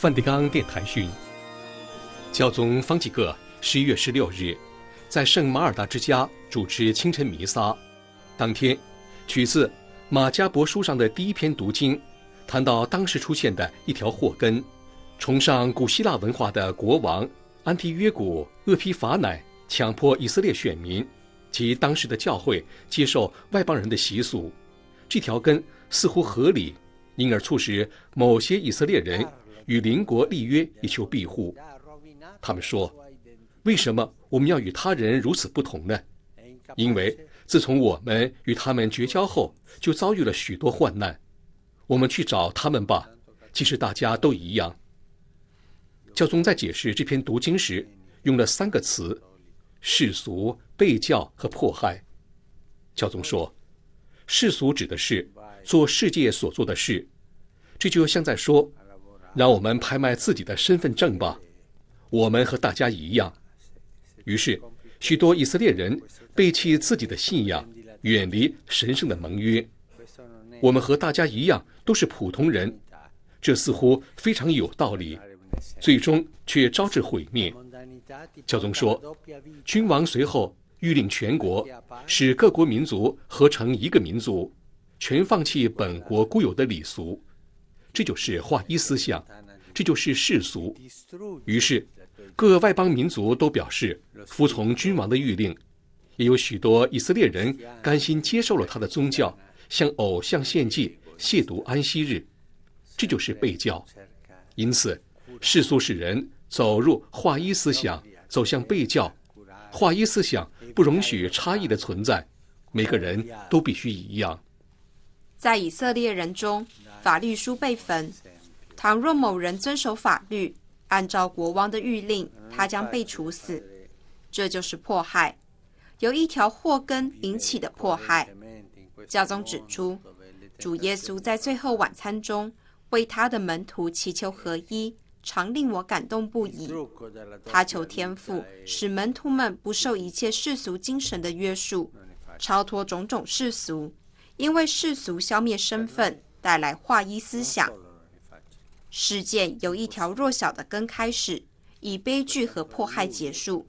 梵蒂冈电台讯：教宗方济各十一月十六日，在圣马尔达之家主持清晨弥撒。当天，取自马加伯书上的第一篇读经，谈到当时出现的一条祸根：崇尚古希腊文化的国王安提约古厄皮法乃强迫以色列选民及当时的教会接受外邦人的习俗。这条根似乎合理，因而促使某些以色列人。与邻国立约以求庇护，他们说：“为什么我们要与他人如此不同呢？因为自从我们与他们绝交后，就遭遇了许多患难。我们去找他们吧，其实大家都一样。”教宗在解释这篇读经时，用了三个词：世俗、被教和迫害。教宗说：“世俗指的是做世界所做的事，这就像在说。”让我们拍卖自己的身份证吧，我们和大家一样。于是，许多以色列人背弃自己的信仰，远离神圣的盟约。我们和大家一样，都是普通人。这似乎非常有道理，最终却招致毁灭。教宗说：“君王随后欲令全国，使各国民族合成一个民族，全放弃本国固有的礼俗。”这就是画一思想，这就是世俗。于是，各外邦民族都表示服从君王的谕令，也有许多以色列人甘心接受了他的宗教，向偶像献祭，亵渎安息日。这就是背教。因此，世俗使人走入画一思想，走向背教。画一思想不容许差异的存在，每个人都必须一样。在以色列人中。法律书被焚。倘若某人遵守法律，按照国王的谕令，他将被处死。这就是迫害，由一条祸根引起的迫害。教宗指出，主耶稣在最后晚餐中为他的门徒祈求合一，常令我感动不已。他求天父使门徒们不受一切世俗精神的约束，超脱种种世俗，因为世俗消灭身份。带来划一思想。事件由一条弱小的根开始，以悲剧和迫害结束。